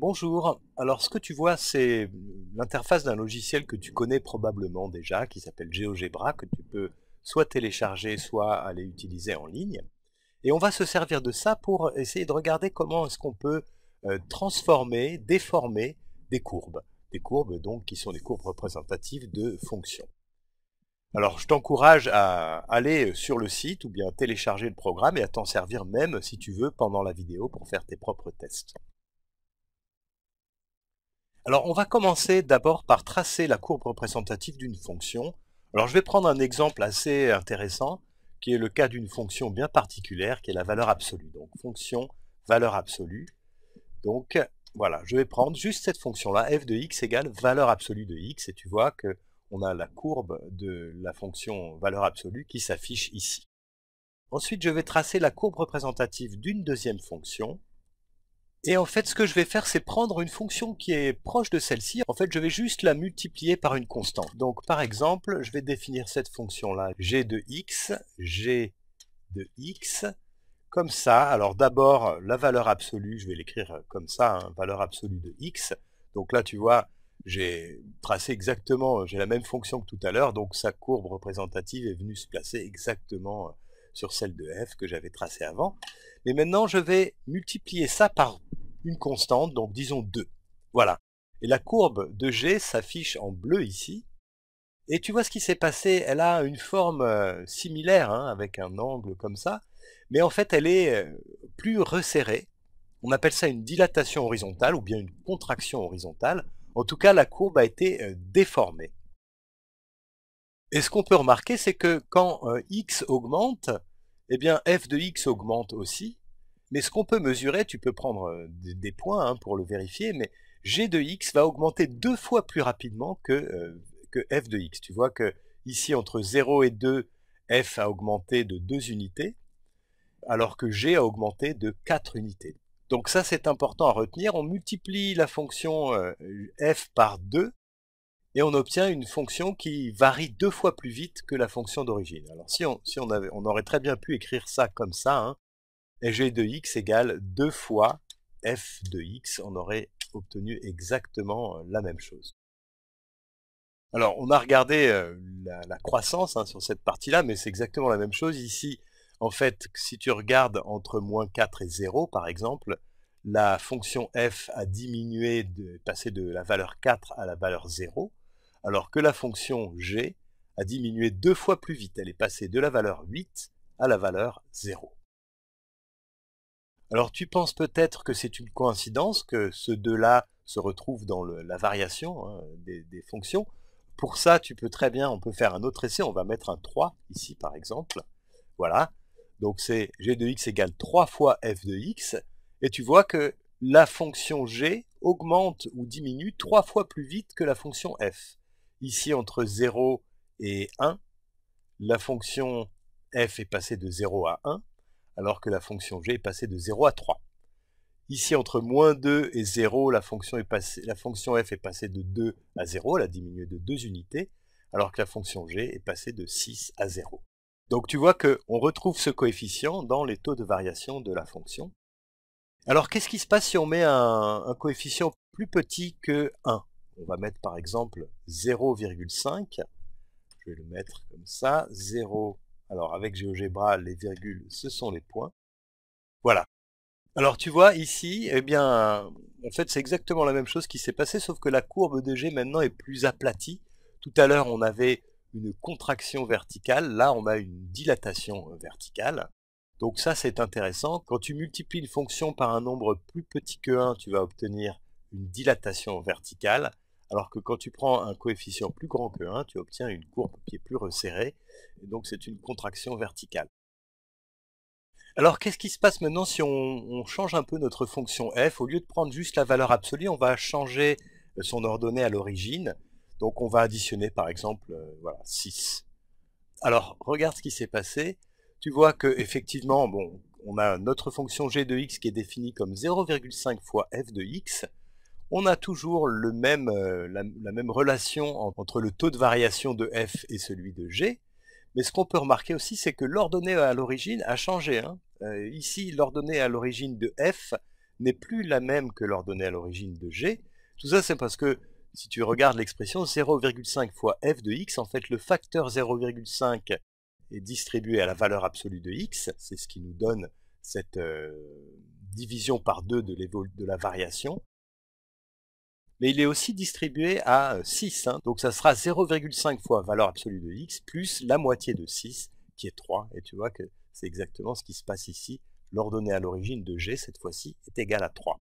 Bonjour. Alors, ce que tu vois, c'est l'interface d'un logiciel que tu connais probablement déjà, qui s'appelle GeoGebra, que tu peux soit télécharger, soit aller utiliser en ligne. Et on va se servir de ça pour essayer de regarder comment est-ce qu'on peut euh, transformer, déformer des courbes. Des courbes, donc, qui sont des courbes représentatives de fonctions. Alors, je t'encourage à aller sur le site ou bien télécharger le programme et à t'en servir même, si tu veux, pendant la vidéo pour faire tes propres tests. Alors on va commencer d'abord par tracer la courbe représentative d'une fonction. Alors je vais prendre un exemple assez intéressant qui est le cas d'une fonction bien particulière qui est la valeur absolue. Donc fonction valeur absolue. Donc voilà, je vais prendre juste cette fonction-là, f de x égale valeur absolue de x, et tu vois que on a la courbe de la fonction valeur absolue qui s'affiche ici. Ensuite, je vais tracer la courbe représentative d'une deuxième fonction. Et en fait, ce que je vais faire, c'est prendre une fonction qui est proche de celle-ci. En fait, je vais juste la multiplier par une constante. Donc, par exemple, je vais définir cette fonction-là, g de x, g de x, comme ça. Alors d'abord, la valeur absolue, je vais l'écrire comme ça, hein, valeur absolue de x. Donc là, tu vois, j'ai tracé exactement, j'ai la même fonction que tout à l'heure, donc sa courbe représentative est venue se placer exactement sur celle de f que j'avais tracée avant. Mais maintenant, je vais multiplier ça par une constante, donc disons 2. Voilà. Et la courbe de g s'affiche en bleu ici. Et tu vois ce qui s'est passé, elle a une forme euh, similaire, hein, avec un angle comme ça, mais en fait elle est euh, plus resserrée. On appelle ça une dilatation horizontale ou bien une contraction horizontale. En tout cas, la courbe a été euh, déformée. Et ce qu'on peut remarquer, c'est que quand euh, x augmente, eh bien f de x augmente aussi. Mais ce qu'on peut mesurer, tu peux prendre euh, des, points hein, pour le vérifier, mais g de x va augmenter deux fois plus rapidement que, euh, f de x. Tu vois que ici, entre 0 et 2, f a augmenté de deux unités, alors que g a augmenté de 4 unités. Donc ça, c'est important à retenir. On multiplie la fonction f par 2 et on obtient une fonction qui varie deux fois plus vite que la fonction d'origine. Alors si, on, avait, on aurait très bien pu écrire ça comme ça, hein, g de x égale 2 fois f de x, on aurait obtenu exactement euh, la même chose. Alors on a regardé euh, la, croissance hein, sur cette partie-là, mais c'est exactement la même chose. Ici, en fait, si tu regardes entre moins 4 et 0, par exemple, la fonction f a diminué, de, passé de la valeur 4 à la valeur 0, alors que la fonction g a diminué deux fois plus vite. Elle est passée de la valeur 8 à la valeur 0. Alors tu penses peut-être que c'est une coïncidence que ce 2-là se retrouve dans la variation hein, des, fonctions. Pour ça, tu peux très bien, on peut faire un autre essai, on va mettre un 3 ici par exemple. Voilà, donc c'est g de x égale 3 fois f de x, et tu vois que la fonction g augmente ou diminue 3 fois plus vite que la fonction f. Ici, entre 0 et 1, la fonction f est passée de 0 à 1, alors que la fonction g est passée de 0 à 3. Ici, entre moins 2 et 0, la fonction, f est passée de 2 à 0, elle a diminué de 2 unités, alors que la fonction g est passée de 6 à 0. Donc tu vois qu'on retrouve ce coefficient dans les taux de variation de la fonction. Alors qu'est-ce qui se passe si on met un coefficient plus petit que 1 on va mettre par exemple 0,5. Je vais le mettre comme ça. 0. Alors avec GeoGebra, les virgules, ce sont les points. Voilà. Alors tu vois ici, eh bien, en fait c'est exactement la même chose qui s'est passée, sauf que la courbe de G maintenant est plus aplatie. Tout à l'heure on avait une contraction verticale, là on a une dilatation verticale. Donc ça c'est intéressant. Quand tu multiplies une fonction par un nombre plus petit que 1, tu vas obtenir une dilatation verticale. Alors que quand tu prends un coefficient plus grand que 1, tu obtiens une courbe qui est plus resserrée, et donc c'est une contraction verticale. Alors qu'est-ce qui se passe maintenant si on, change un peu notre fonction f Au lieu de prendre juste la valeur absolue, on va changer euh, son ordonnée à l'origine. Donc on va additionner par exemple euh, voilà, 6. Alors regarde ce qui s'est passé. Tu vois que effectivement, on a notre fonction g de x qui est définie comme 0,5 fois f de x on a toujours euh, la, même relation entre le taux de variation de f et celui de g. Mais ce qu'on peut remarquer aussi, c'est que l'ordonnée à l'origine a changé. Hein. Euh, ici, l'ordonnée à l'origine de f n'est plus la même que l'ordonnée à l'origine de g. Tout ça, c'est parce que si tu regardes l'expression 0,5 fois f de x, en fait, le facteur 0,5 est distribué à la valeur absolue de x. C'est ce qui nous donne cette euh, division par deux de la variation mais il est aussi distribué à 6, euh, hein. donc ça sera 0,5 fois valeur absolue de x plus la moitié de 6, qui est 3, et tu vois que c'est exactement ce qui se passe ici, l'ordonnée à l'origine de g, cette fois-ci, est égale à 3.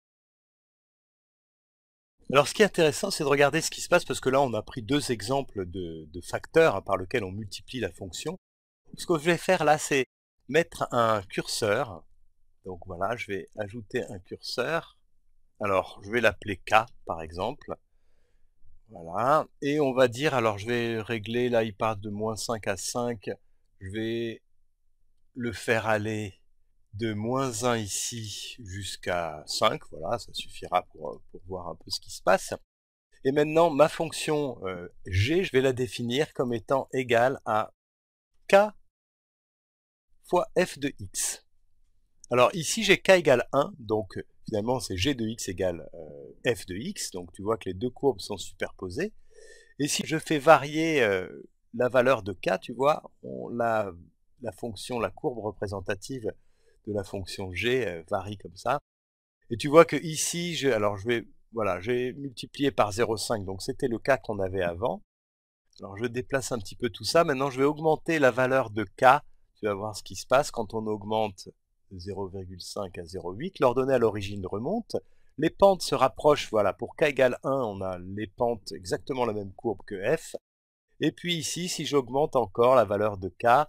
Alors ce qui est intéressant, c'est de regarder ce qui se passe, parce que là on a pris deux exemples de, de facteurs hein, par lesquels on multiplie la fonction. Ce que je vais faire là, c'est mettre un curseur. Donc voilà, je vais ajouter un curseur alors, je vais l'appeler K, par exemple. Voilà. Et on va dire, alors je vais régler, là il part de moins 5 à 5. Je vais le faire aller de moins 1 ici jusqu'à 5. Voilà, ça suffira pour, voir un peu ce qui se passe. Et maintenant, ma fonction euh, g, je vais la définir comme étant égale à k fois f de x. Alors ici, j'ai k égale 1, donc finalement c'est g de x égale euh, f de x, donc tu vois que les deux courbes sont superposées. Et si je fais varier euh, la valeur de k, tu vois, la, courbe représentative de la fonction g euh, varie comme ça. Et tu vois que ici, alors je vais, voilà, j'ai multiplié par 0,5, donc c'était le k qu'on avait avant. Alors je déplace un petit peu tout ça. Maintenant, je vais augmenter la valeur de k. Tu vas voir ce qui se passe quand on augmente 0,5 à 0,8, l'ordonnée à l'origine remonte, les pentes se rapprochent, voilà, pour k égale 1, on a les pentes exactement la même courbe que f. Et puis ici, si j'augmente encore la valeur de k,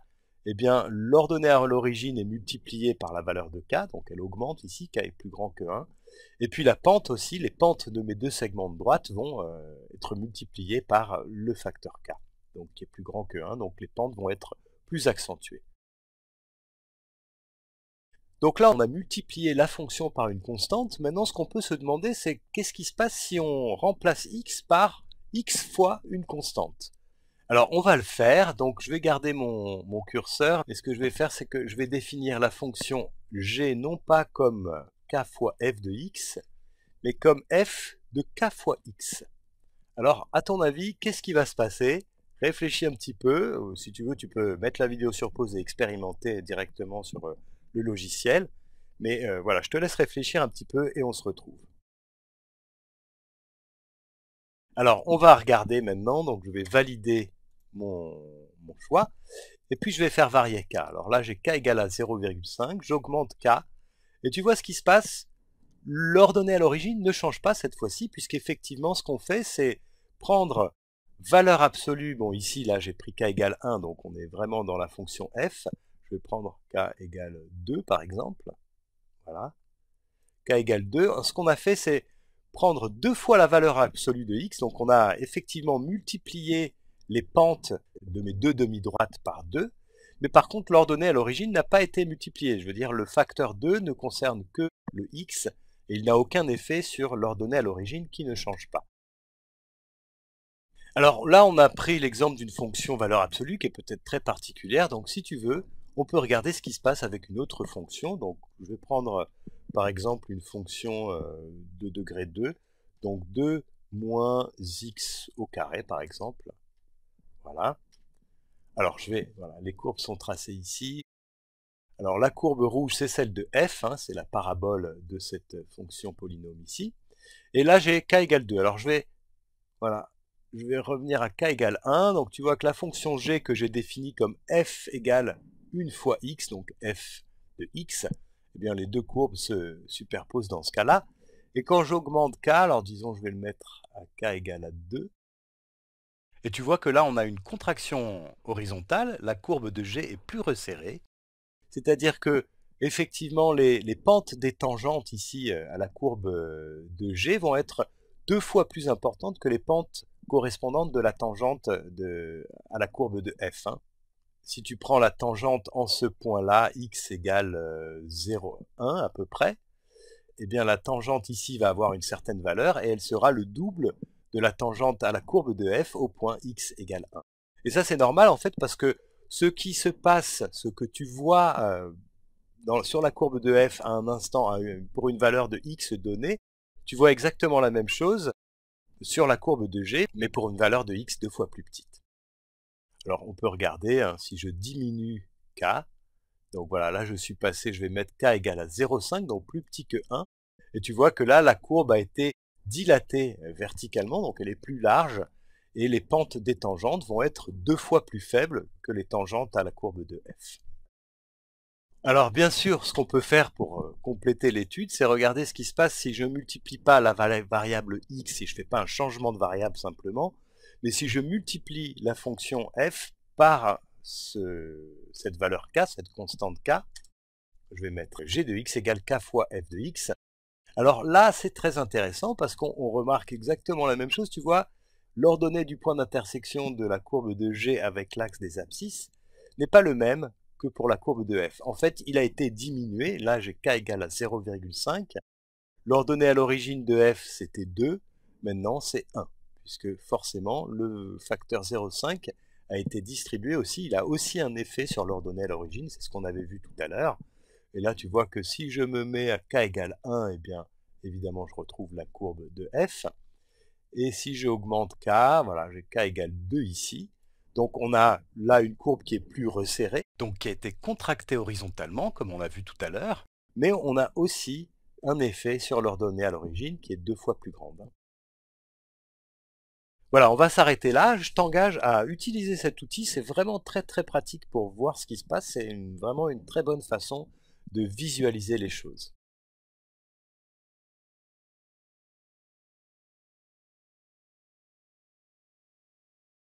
eh bien l'ordonnée à l'origine est multipliée par la valeur de k, donc elle augmente ici, k est plus grand que 1. Et puis la pente aussi, les pentes de mes deux segments de droite vont euh, être multipliées par le facteur k, donc qui est plus grand que 1, donc les pentes vont être plus accentuées. Donc là, on a multiplié la fonction par une constante. Maintenant, ce qu'on peut se demander, c'est qu'est-ce qui se passe si on remplace x par x fois une constante alors on va le faire, donc je vais garder mon, curseur, et ce que je vais faire c'est que je vais définir la fonction g non pas comme k fois f de x, mais comme f de k fois x. Alors à ton avis, qu'est-ce qui va se passer Réfléchis un petit peu, euh, si tu veux tu peux mettre la vidéo sur pause et expérimenter directement sur, euh, le logiciel. Mais euh, voilà, je te laisse réfléchir un petit peu et on se retrouve. Alors, on va regarder maintenant, donc je vais valider mon, mon choix, et puis je vais faire varier k. Alors là, j'ai k égale à 0,5, j'augmente k, et tu vois ce qui se passe L'ordonnée à l'origine ne change pas cette fois-ci, puisqu'effectivement, ce qu'on fait, c'est prendre valeur absolue, bon ici, là, j'ai pris k égale 1, donc on est vraiment dans la fonction f, vais prendre k égale 2 par exemple. Voilà. k égale 2. ce qu'on a fait, c'est prendre deux fois la valeur absolue de x. Donc on a effectivement multiplié les pentes de mes deux demi-droites par 2. Mais par contre, l'ordonnée à l'origine n'a pas été multipliée. Je veux dire, le facteur 2 ne concerne que le x et il n'a aucun effet sur l'ordonnée à l'origine qui ne change pas. Alors là, on a pris l'exemple d'une fonction valeur absolue qui est peut-être très particulière. Donc si tu veux, on peut regarder ce qui se passe avec une autre fonction. Donc, je vais prendre euh, par exemple une fonction euh, de degré 2, donc 2 moins x au carré par exemple. Voilà. Alors, je vais, voilà, les courbes sont tracées ici. Alors, la courbe rouge, c'est celle de f, hein, c'est la parabole de cette fonction polynôme ici. Et là, j'ai k égale 2. Alors, je vais, voilà, je vais revenir à k égale 1. Donc, tu vois que la fonction g que j'ai définie comme f égale une fois x, donc f de x, eh bien les deux courbes se superposent dans ce cas-là. Et quand j'augmente k, alors disons je vais le mettre à k égale à 2, et tu vois que là on a une contraction horizontale, la courbe de g est plus resserrée, c'est-à-dire que effectivement les, pentes des tangentes ici euh, à la courbe euh, de g vont être deux fois plus importantes que les pentes correspondantes de la tangente euh, à la courbe de f. Hein si tu prends la tangente en ce point-là, x égale 0,1 euh, à peu près, eh bien la tangente ici va avoir une certaine valeur et elle sera le double de la tangente à la courbe de f au point x égale 1. Et ça c'est normal en fait parce que ce qui se passe, ce que tu vois euh, sur la courbe de f à un instant pour une valeur de x donnée, tu vois exactement la même chose sur la courbe de g mais pour une valeur de x deux fois plus petite. Alors on peut regarder, hein, si je diminue k, donc voilà, là je suis passé, je vais mettre k égale à 0,5, donc plus petit que 1. Et tu vois que là, la courbe a été dilatée euh, verticalement, donc elle est plus large, et les pentes des tangentes vont être deux fois plus faibles que les tangentes à la courbe de f. Alors bien sûr, ce qu'on peut faire pour euh, compléter l'étude, c'est regarder ce qui se passe si je ne multiplie pas la variable x, si je ne fais pas un changement de variable simplement, mais si je multiplie la fonction f par cette valeur k, cette constante k, je vais mettre g de x égale k fois f de x. Alors là, c'est très intéressant parce qu'on remarque exactement la même chose. Tu vois, l'ordonnée du point d'intersection de la courbe de g avec l'axe des abscisses n'est pas le même que pour la courbe de f. En fait, il a été diminué. Là, j'ai k égale à 0,5. L'ordonnée à l'origine de f, c'était 2. Maintenant, c'est 1 puisque forcément, le facteur 0,5 a été distribué aussi. Il a aussi un effet sur l'ordonnée à l'origine, c'est ce qu'on avait vu tout à l'heure. Et là, tu vois que si je me mets à k égale 1, eh bien, évidemment, je retrouve la courbe de f. Et si j'augmente k, voilà, j'ai k égale 2 ici. Donc on a là une courbe qui est plus resserrée, donc qui a été contractée horizontalement, comme on a vu tout à l'heure. Mais on a aussi un effet sur l'ordonnée à l'origine qui est deux fois plus grande. Voilà, on va s'arrêter là. Je t'engage à utiliser cet outil. C'est vraiment très très pratique pour voir ce qui se passe. C'est vraiment une très bonne façon de visualiser les choses.